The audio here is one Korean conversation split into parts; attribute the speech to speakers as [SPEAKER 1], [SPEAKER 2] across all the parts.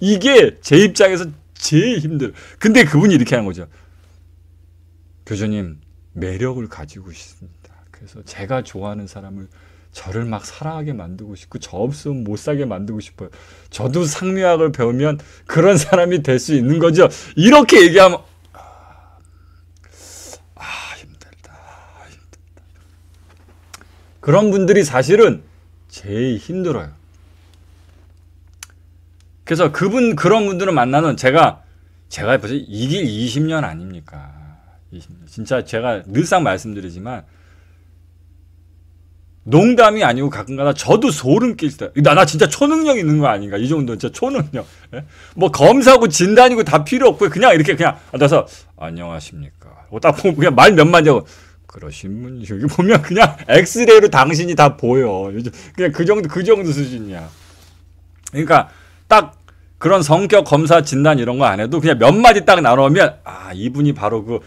[SPEAKER 1] 이게 제 입장에서 제일 힘들어. 근데 그분이 이렇게 하 거죠. 교주님, 매력을 가지고 있습니다. 그래서 제가 좋아하는 사람을 저를 막 사랑하게 만들고 싶고 저 없으면 못 사게 만들고 싶어요. 저도 상류학을 배우면 그런 사람이 될 수 있는 거죠. 이렇게 얘기하면 아, 아 힘들다, 힘들다. 그런 분들이 사실은 제일 힘들어요. 그래서 그분 그런 분들을 만나는 제가 제가 벌써 이길 20년 아닙니까? 20년. 진짜 제가 늘상 말씀드리지만 농담이 아니고 가끔가다 저도 소름 낄 때. 나, 나 진짜 초능력 있는 거 아닌가? 이 정도는 진짜 초능력. 예? 뭐 검사고 진단이고 다 필요 없고 그냥 이렇게 그냥 앉아서 안녕하십니까? 뭐 딱 보면 그냥 말 몇 마디고 그러신 분이 여기 보면 그냥 엑스레이로 당신이 다 보여. 그냥 그 정도 그 정도 수준이야. 그러니까 딱 그런 성격 검사 진단 이런 거 안 해도 그냥 몇 마디 딱나누면아 이분이 바로 그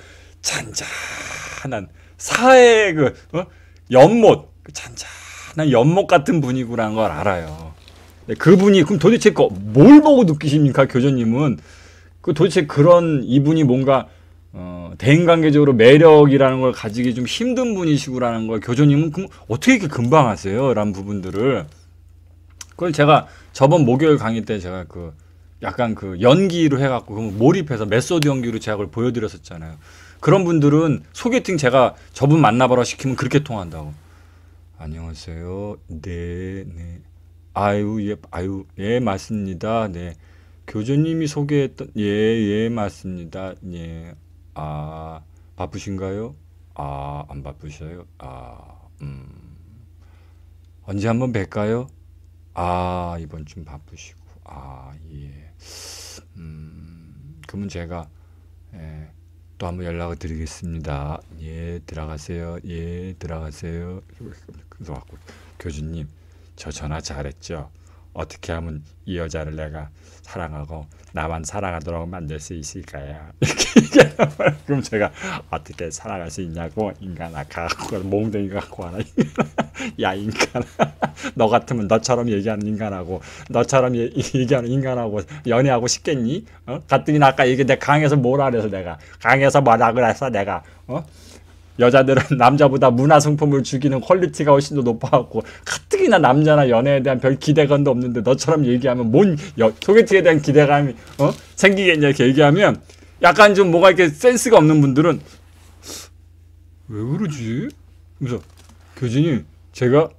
[SPEAKER 1] 잔잔한 사회의 그 어? 연못 그 잔잔한 연못 같은 분이구라는 걸 알아요. 네, 그분이 그럼 도대체 그뭘 보고 느끼십니까 교조님은? 그 도대체 그런 이분이 뭔가 어, 대인관계적으로 매력이라는 걸 가지기 좀 힘든 분이시구라는 걸 교조님은 그럼 어떻게 이렇게 금방 하세요? 라는 부분들을 그걸 제가 저번 목요일 강의 때 제가 그 약간 그 연기로 해갖고 몰입해서 메소드 연기로 제약을 보여드렸었잖아요. 그런 분들은 소개팅 제가 저분 만나봐라 시키면 그렇게 통한다고. 안녕하세요. 네, 네. 아유, 예, 아유, 예, 맞습니다. 네. 교수님이 소개했던, 예, 예, 맞습니다. 예. 아, 바쁘신가요? 아, 안 바쁘셔요? 아, 음. 언제 한번 뵐까요? 아, 이번 좀 바쁘시고. 아, 예. 음, 그러면 제가 예, 또 한번 연락을 드리겠습니다. 예, 들어가세요. 예, 들어가세요. 그래서 왔고 교주님, 저 전화 잘했죠? 어떻게 하면 이 여자를 내가 사랑하고 나만 사랑하도록 만들 수 있을까요? 그럼 제가 어떻게 사랑할 수 있냐고 인간아 갖고 몽둥이 갖고 와라 야 인간아 너 같으면 너처럼 얘기하는 인간하고 너처럼 얘, 얘기하는 인간하고 연애하고 싶겠니? 어? 가뜩이나 아까 이게 내 강에서 뭐라 그래서 내가 강에서 뭐라 그래서 내가 어? 여자들은 남자보다 문화 성품을 죽이는 퀄리티가 훨씬 더 높아갖고 가뜩이나 남자나 연애에 대한 별 기대감도 없는데 너처럼 얘기하면 뭔 여, 소개팅에 대한 기대감이 어? 생기겠냐 이렇게 얘기하면 약간 좀 뭐가 이렇게 센스가 없는 분들은 왜 그러지? 그래서 교진이 제가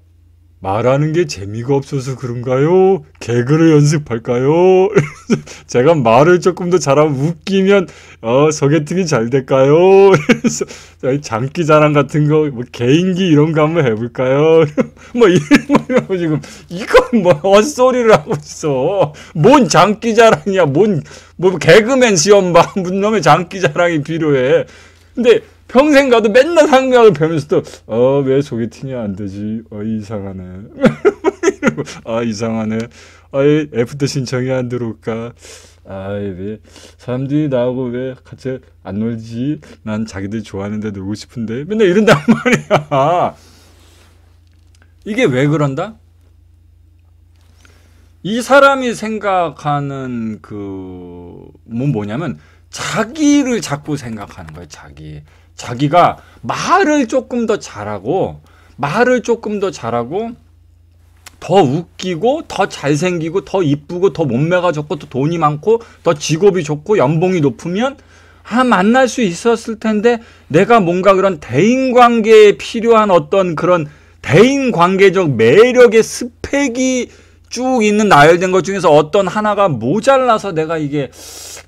[SPEAKER 1] 말하는 게 재미가 없어서 그런가요? 개그를 연습할까요? 제가 말을 조금 더 잘하면 웃기면 어, 소개팅이 잘 될까요? 그래 장기 자랑 같은 거, 뭐 개인기 이런 거 한번 해볼까요? 뭐 이런 거 지금 이건 뭐 헛소리를 하고 있어. 뭔 장기 자랑이야? 뭔뭐 개그맨 시험 봐. 문 놈의 장기 자랑이 필요해. 근데 평생 가도 맨날 상대하고 배면서도 어왜 소개팅이 안 되지? 어 이상하네. 아 이상하네. 아이 애프터 신청이 안 들어올까? 아이 왜 사람들이 나하고 왜 같이 안 놀지? 난 자기들 좋아하는데 놀고 싶은데 맨날 이런단 말이야. 이게 왜 그런다? 이 사람이 생각하는 그뭐 뭐냐면 자기를 자꾸 생각하는 거예 자기 자기가 말을 조금 더 잘하고 말을 조금 더 잘하고 더 웃기고 더 잘생기고 더 이쁘고 더 몸매가 좋고 더 돈이 많고 더 직업이 좋고 연봉이 높으면 아 만날 수 있었을 텐데 내가 뭔가 그런 대인 관계에 필요한 어떤 그런 대인 관계적 매력의 스펙이 쭉 있는 나열된 것 중에서 어떤 하나가 모자라서 내가 이게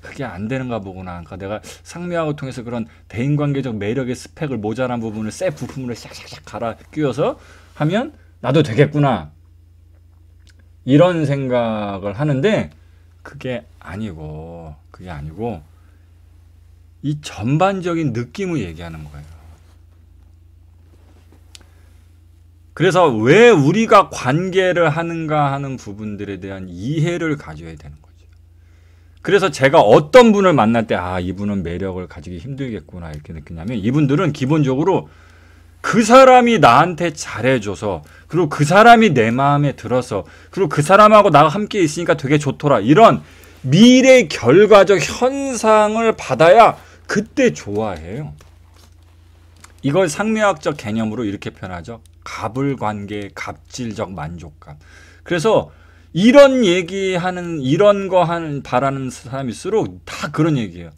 [SPEAKER 1] 그게 안 되는가 보구나. 그러니까 내가 상미하고 통해서 그런 대인관계적 매력의 스펙을 모자란 부분을 새 부품으로 샥샥샥 갈아 끼워서 하면 나도 되겠구나. 이런 생각을 하는데 그게 아니고 그게 아니고 이 전반적인 느낌을 얘기하는 거예요. 그래서 왜 우리가 관계를 하는가 하는 부분들에 대한 이해를 가져야 되는 거죠. 그래서 제가 어떤 분을 만날 때, 아, 이분은 매력을 가지기 힘들겠구나, 이렇게 느끼냐면, 이분들은 기본적으로 그 사람이 나한테 잘해줘서, 그리고 그 사람이 내 마음에 들어서, 그리고 그 사람하고 나가 함께 있으니까 되게 좋더라. 이런 미래 결과적 현상을 받아야 그때 좋아해요. 이걸 상미학적 개념으로 이렇게 표현하죠. 갑을 관계, 갑질적 만족감. 그래서 이런 얘기하는 이런 거 하는 바라는 사람일수록 다 그런 얘기예요.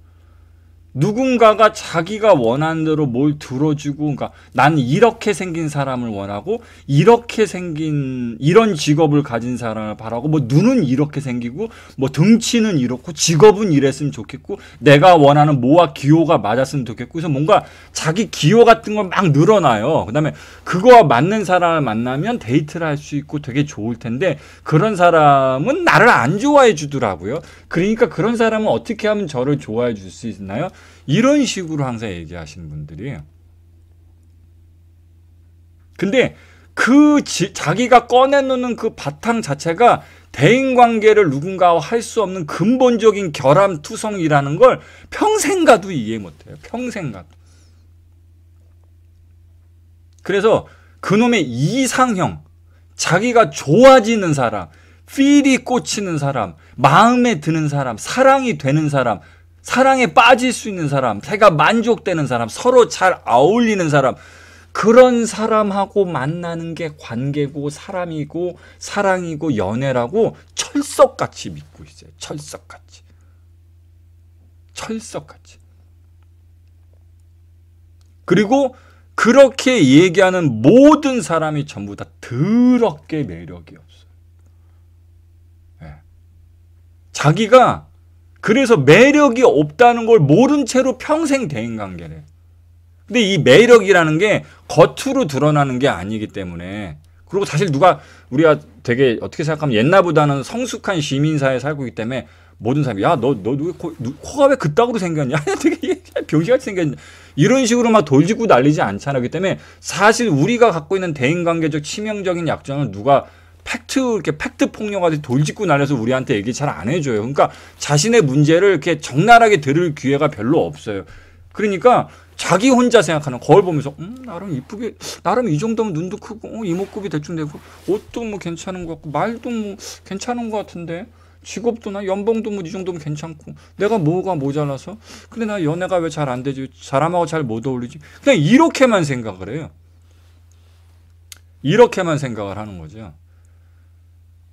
[SPEAKER 1] 누군가가 자기가 원하는 대로 뭘 들어주고 그러니까 난 이렇게 생긴 사람을 원하고 이렇게 생긴 이런 직업을 가진 사람을 바라고 뭐 눈은 이렇게 생기고 뭐 등치는 이렇고 직업은 이랬으면 좋겠고 내가 원하는 모와 기호가 맞았으면 좋겠고 그래서 뭔가 자기 기호 같은 걸 막 늘어나요. 그다음에 그거와 맞는 사람을 만나면 데이트를 할 수 있고 되게 좋을 텐데 그런 사람은 나를 안 좋아해 주더라고요. 그러니까 그런 사람은 어떻게 하면 저를 좋아해 줄 수 있나요? 이런 식으로 항상 얘기하시는 분들이 근데 그 지, 자기가 꺼내놓는 그 바탕 자체가 대인 관계를 누군가와 할 수 없는 근본적인 결함 투성이라는 걸 평생 가도 이해 못해요. 평생 가도. 그래서 그놈의 이상형, 자기가 좋아지는 사람, 필이 꽂히는 사람, 마음에 드는 사람, 사랑이 되는 사람, 사랑에 빠질 수 있는 사람, 제가 만족되는 사람, 서로 잘 어울리는 사람, 그런 사람하고 만나는 게 관계고 사람이고 사랑이고 연애라고 철석같이 믿고 있어요. 철석같이. 철석같이. 그리고 그렇게 얘기하는 모든 사람이 전부 다 더럽게 매력이 없어요. 네. 자기가 그래서 매력이 없다는 걸 모른 채로 평생 대인관계래 근데 이 매력이라는 게 겉으로 드러나는 게 아니기 때문에 그리고 사실 누가 우리가 되게 어떻게 생각하면 옛날보다는 성숙한 시민사회에 살고 있기 때문에 모든 사람이 야 너너 너, 코가 왜 그따구로 생겼냐 되게 병신같이 생겼냐 이런 식으로 막돌지고 날리지 않잖아 그렇기 때문에 사실 우리가 갖고 있는 대인관계적 치명적인 약점을 누가 팩트 이렇게 팩트 폭력같이 돌직구 날려서 우리한테 얘기 잘 안 해줘요. 그러니까 자신의 문제를 이렇게 적나라하게 들을 기회가 별로 없어요. 그러니까 자기 혼자 생각하는 거울 보면서 음 나름 이쁘게 나름 이 정도면 눈도 크고 어, 이목구비 대충 되고 옷도 뭐 괜찮은 것 같고 말도 뭐 괜찮은 것 같은데 직업도 나 연봉도 뭐 이 정도면 괜찮고 내가 뭐가 모자라서 근데 나 연애가 왜 잘 안 되지 사람하고 잘 못 어울리지 그냥 이렇게만 생각을 해요 이렇게만 생각을 하는 거죠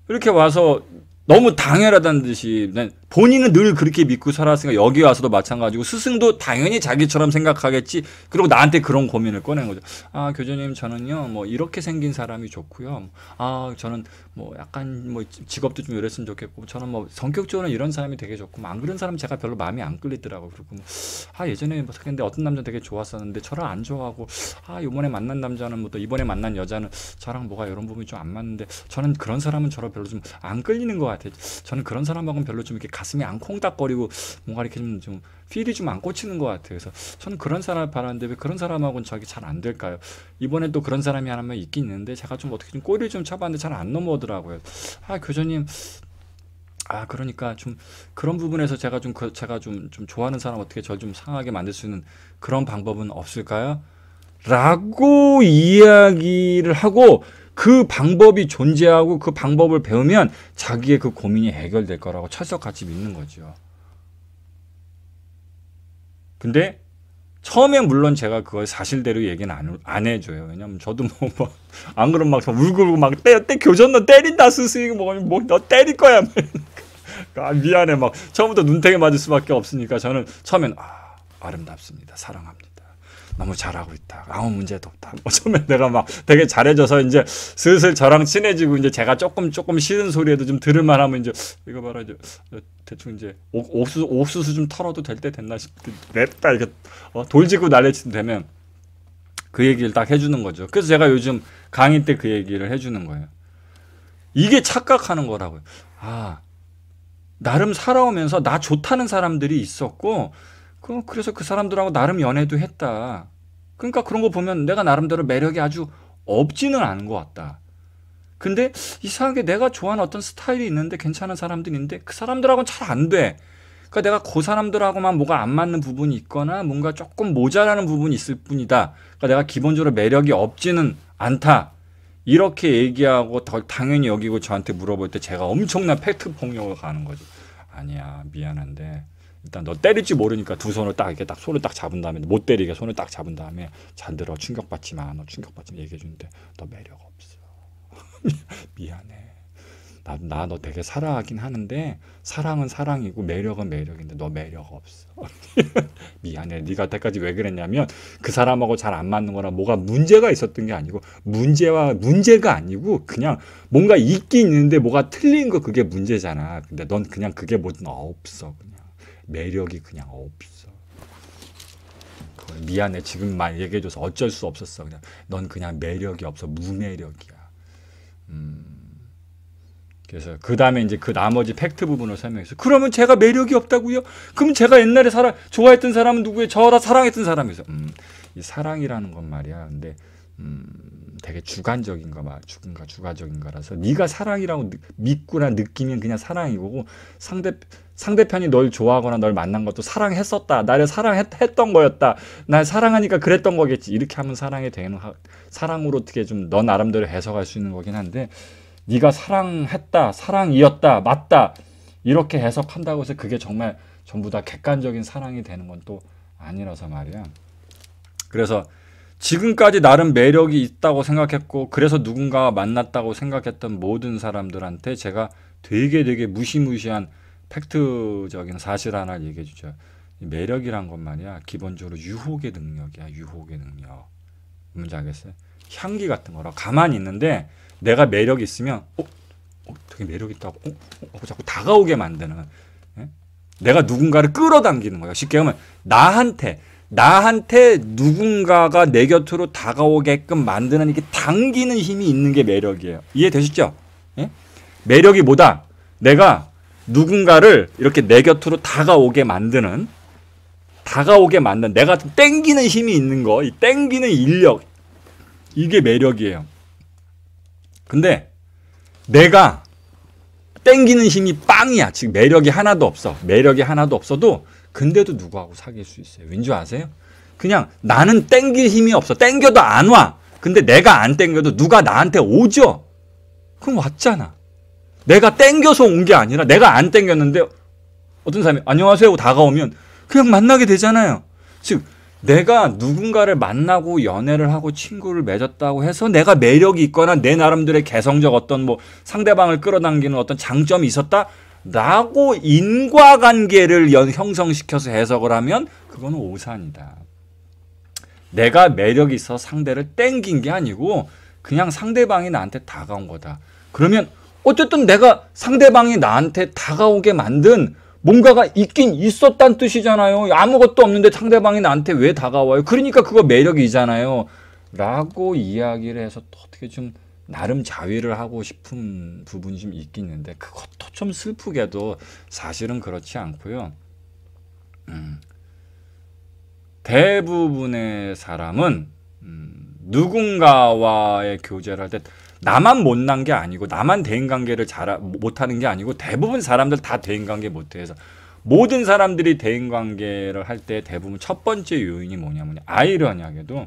[SPEAKER 1] 이렇게 와서 너무 당연하다는 듯이 본인은 늘 그렇게 믿고 살았으니까 여기 와서도 마찬가지고 스승도 당연히 자기처럼 생각하겠지. 그리고 나한테 그런 고민을 꺼낸 거죠. 아 교수님 저는요 뭐 이렇게 생긴 사람이 좋고요. 아 저는 뭐 약간 뭐 직업도 좀 이랬으면 좋겠고 저는 뭐 성격적으로는 이런 사람이 되게 좋고 뭐안 그런 사람 제가 별로 마음이 안 끌리더라고. 그리고 뭐, 아 예전에 뭐 사귀는데 어떤 남자 되게 좋았었는데 저를 안 좋아하고 아 요번에 만난 남자는 뭐 또 이번에 만난 여자는 저랑 뭐가 이런 부분이 좀 안 맞는데 저는 그런 사람은 저를 별로 좀 안 끌리는 것 같아요. 저는 그런 사람하고는 별로 좀 이렇게 가슴이 안콩닥거리고 뭔가 이렇게 좀, 좀 필이 좀 안 꽂히는 것 같아요. 그래서 저는 그런 사람을 바라는데 왜 그런 사람하고는 저기 잘 안 될까요? 이번에 또 그런 사람이 하나만 있긴 있는데 제가 좀 어떻게 좀 꼬리를 좀 쳐봤는데 잘 안 넘어오더라고요. 아 교수님 아 그러니까 좀 그런 부분에서 제가 좀 그, 제가 좀 좀 좋아하는 사람 어떻게 저를 좀 상하게 만들 수 있는 그런 방법은 없을까요? 라고 이야기를 하고 그 방법이 존재하고 그 방법을 배우면 자기의 그 고민이 해결될 거라고 철석같이 믿는 거죠. 근데 처음엔 물론 제가 그걸 사실대로 얘기는 안, 안 해줘요. 왜냐면 저도 뭐, 막, 뭐, 안 그러면 막 울고불고 막 때, 때 교전너 때린다, 스승이 뭐, 뭐, 너 때릴 거야. 뭐 아, 미안해. 막, 처음부터 눈탱이 맞을 수밖에 없으니까 저는 처음엔, 아, 아름답습니다. 사랑합니다. 너무 잘하고 있다. 아무 문제도 없다. 어쩌면 뭐 내가 막 되게 잘해줘서 이제 슬슬 저랑 친해지고 이제 제가 조금 조금 싫은 소리에도 좀 들을만 하면 이제 이거 봐라 이제 어, 대충 이제 옥수 옥수수 좀 털어도 될 때 됐나 싶게 냅다 이렇게 어, 돌지고 날래치면 되면 그 얘기를 딱 해주는 거죠. 그래서 제가 요즘 강의 때 그 얘기를 해주는 거예요. 이게 착각하는 거라고요. 아 나름 살아오면서 나 좋다는 사람들이 있었고 그럼 그래서 그 사람들하고 나름 연애도 했다. 그러니까 그런 거 보면 내가 나름대로 매력이 아주 없지는 않은 것 같다. 근데 이상하게 내가 좋아하는 어떤 스타일이 있는데 괜찮은 사람들는데그 사람들하고는 잘 안 돼. 그러니까 내가 그 사람들하고만 뭐가 안 맞는 부분이 있거나 뭔가 조금 모자라는 부분이 있을 뿐이다. 그러니까 내가 기본적으로 매력이 없지는 않다. 이렇게 얘기하고 당연히 여기고 저한테 물어볼 때 제가 엄청난 팩트 폭력을 가는 거죠. 아니야, 미안한데 일단 너 때릴지 모르니까 두 손을 딱 이렇게 딱 손을 딱 잡은 다음에 못 때리게 손을 딱 잡은 다음에 잔들어 충격받지 마. 너 충격받지 마. 얘기해 주는데 너 매력 없어. 미안해. 나 나 너 되게 사랑하긴 하는데 사랑은 사랑이고 매력은 매력인데 너 매력 없어. 미안해. 네가 때까지 왜 그랬냐면 그 사람하고 잘 안 맞는 거라 뭐가 문제가 있었던 게 아니고 문제와 문제가 아니고 그냥 뭔가 있긴 있는데 뭐가 틀린 거 그게 문제잖아. 근데 넌 그냥 그게 뭐든 없어 그냥. 매력이 그냥 없어. 미안해 지금 만 얘기해줘서 어쩔 수 없었어. 그냥 넌 그냥 매력이 없어 무매력이야. 음. 그래서 그 다음에 이제 그 나머지 팩트 부분을 설명했어. 그러면 제가 매력이 없다고요? 그럼 제가 옛날에 사랑 좋아했던 사람은 누구예요? 저라 사랑했던 사람이죠. 음, 이 사랑이라는 건 말이야. 근데 음, 되게 주관적인 거 말, 주가 주관적인 거라서 네가 사랑이라고 느, 믿고나 느끼면 그냥 사랑이고 상대 상대편이 널 좋아하거나 널 만난 것도 사랑했었다. 나를 사랑했던 거였다. 날 사랑하니까 그랬던 거겠지. 이렇게 하면 사랑이 되는 사랑으로 어떻게 좀너 나름대로 해석할 수 있는 거긴 한데 네가 사랑했다. 사랑이었다. 맞다. 이렇게 해석한다고 해서 그게 정말 전부 다 객관적인 사랑이 되는 건 또 아니라서 말이야. 그래서 지금까지 나름 매력이 있다고 생각했고 그래서 누군가 와 만났다고 생각했던 모든 사람들한테 제가 되게 되게 무시무시한 팩트적인 사실 하나 얘기해 주죠. 매력이란 것만이야 기본적으로 유혹의 능력이야 유혹의 능력 뭔지 알겠어요? 향기 같은 거라 가만히 있는데 내가 매력 이 있으면 어? 어? 되게 매력 있다고 어? 어? 어? 자꾸 다가오게 만드는 예? 내가 누군가를 끌어당기는 거야 쉽게 하면 나한테 나한테 누군가가 내 곁으로 다가오게끔 만드는 이게 당기는 힘이 있는 게 매력이에요 이해되셨죠? 예? 매력이 뭐다? 내가 누군가를 이렇게 내 곁으로 다가오게 만드는 다가오게 만든 내가 좀 땡기는 힘이 있는 거, 이 땡기는 인력 이게 매력이에요. 근데 내가 땡기는 힘이 빵이야. 지금 매력이 하나도 없어. 매력이 하나도 없어도 근데도 누구하고 사귈 수 있어요. 왠지 아세요? 그냥 나는 땡길 힘이 없어. 땡겨도 안 와. 근데 내가 안 땡겨도 누가 나한테 오죠. 그럼 왔잖아. 내가 땡겨서 온 게 아니라 내가 안 땡겼는데 어떤 사람이 안녕하세요 하고 다가오면 그냥 만나게 되잖아요. 즉 내가 누군가를 만나고 연애를 하고 친구를 맺었다고 해서 내가 매력이 있거나 내 나름대로의 개성적 어떤 뭐 상대방을 끌어당기는 어떤 장점이 있었다 라고 인과관계를 연, 형성시켜서 해석을 하면 그거는 오산이다. 내가 매력이 있어 상대를 땡긴 게 아니고 그냥 상대방이 나한테 다가온 거다. 그러면 어쨌든 내가 상대방이 나한테 다가오게 만든 뭔가가 있긴 있었단 뜻이잖아요. 아무것도 없는데 상대방이 나한테 왜 다가와요? 그러니까 그거 매력이잖아요. 라고 이야기를 해서 어떻게 좀 나름 자위를 하고 싶은 부분이 좀 있긴 있는데 그것도 좀 슬프게도 사실은 그렇지 않고요. 음, 대부분의 사람은 음, 누군가와의 교제를 할때 나만 못난 게 아니고 나만 대인관계를 잘 못하는 게 아니고 대부분 사람들 다 대인관계 못해서 모든 사람들이 대인관계를 할 때 대부분 첫 번째 요인이 뭐냐면 아이러니하게도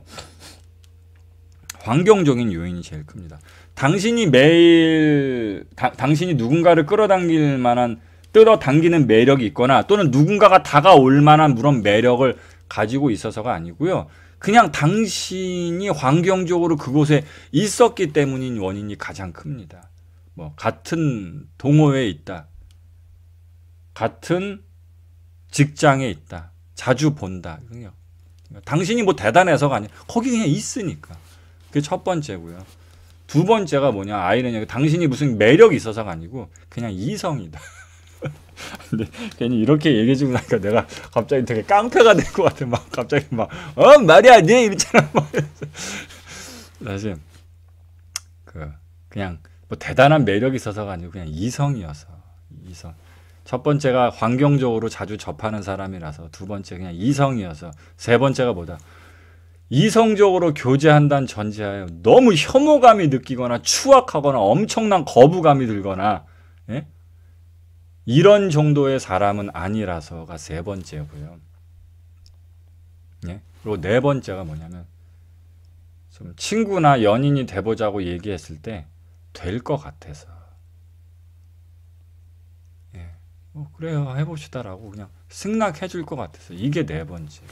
[SPEAKER 1] 환경적인 요인이 제일 큽니다. 당신이 매일 다, 당신이 누군가를 끌어당길 만한 끌어당기는 매력이 있거나 또는 누군가가 다가올 만한 물론 매력을 가지고 있어서가 아니고요. 그냥 당신이 환경적으로 그곳에 있었기 때문인 원인이 가장 큽니다. 뭐 같은 동호회에 있다. 같은 직장에 있다. 자주 본다. 그냥 당신이 뭐 대단해서가 아니라 거기 그냥 있으니까. 그게 첫 번째고요. 두 번째가 뭐냐? 아이러 당신이 무슨 매력이 있어서가 아니고 그냥 이성이다. 근데 괜히 이렇게 얘기해주고 나니까 내가 갑자기 되게 깡패가 될 것 같아. 막 갑자기 막, 어, 말이 아니에! 이랬잖아. 막. 사실, 그, 그냥, 뭐 대단한 매력이 있어서가 아니고 그냥 이성이어서. 이성. 첫 번째가 환경적으로 자주 접하는 사람이라서 두 번째 그냥 이성이어서 세 번째가 뭐다? 이성적으로 교제한다는 전제하에 너무 혐오감이 느끼거나 추악하거나 엄청난 거부감이 들거나 예? 이런 정도의 사람은 아니라서가 세 번째고요. 예? 그리고 네 번째가 뭐냐면 좀 친구나 연인이 돼보자고 얘기했을 때 될 것 같아서 예. 어, 그래요 해봅시다라고 그냥 승낙해줄 것 같아서 이게 네 번째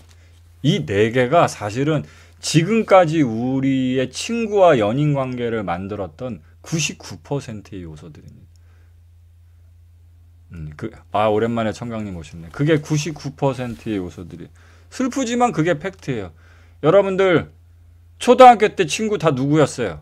[SPEAKER 1] 이 네 개가 사실은 지금까지 우리의 친구와 연인 관계를 만들었던 99%의 요소들입니다. 음, 그, 아 오랜만에 청강님 오셨네. 그게 99%의 요소들이 슬프지만 그게 팩트예요. 여러분들 초등학교 때 친구 다 누구였어요?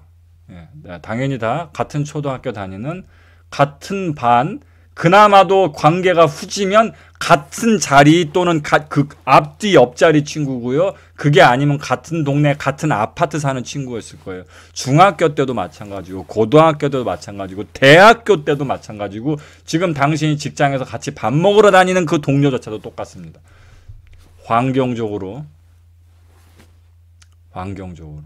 [SPEAKER 1] 예, 네, 당연히 다 같은 초등학교 다니는 같은 반 그나마도 관계가 후지면 같은 자리 또는 가, 그 앞뒤 옆자리 친구고요. 그게 아니면 같은 동네 같은 아파트 사는 친구였을 거예요. 중학교 때도 마찬가지고 고등학교 때도 마찬가지고 대학교 때도 마찬가지고 지금 당신이 직장에서 같이 밥 먹으러 다니는 그 동료조차도 똑같습니다. 환경적으로 환경적으로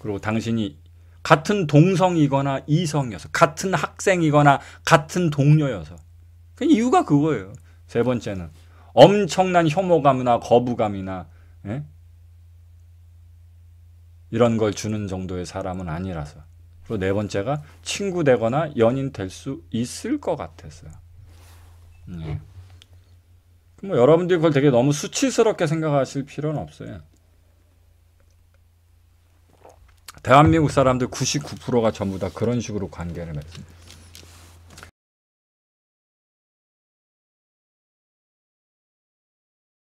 [SPEAKER 1] 그리고 당신이 같은 동성이거나 이성이어서 같은 학생이거나 같은 동료여서 그 이유가 그거예요. 세 번째는 엄청난 혐오감이나 거부감이나 예? 이런 걸 주는 정도의 사람은 아니라서 그리고 네 번째가 친구 되거나 연인 될 수 있을 것 같았어요. 예. 뭐 여러분들이 그걸 되게 너무 수치스럽게 생각하실 필요는 없어요. 대한민국 사람들 99%가 전부 다 그런 식으로 관계를 맺습니다.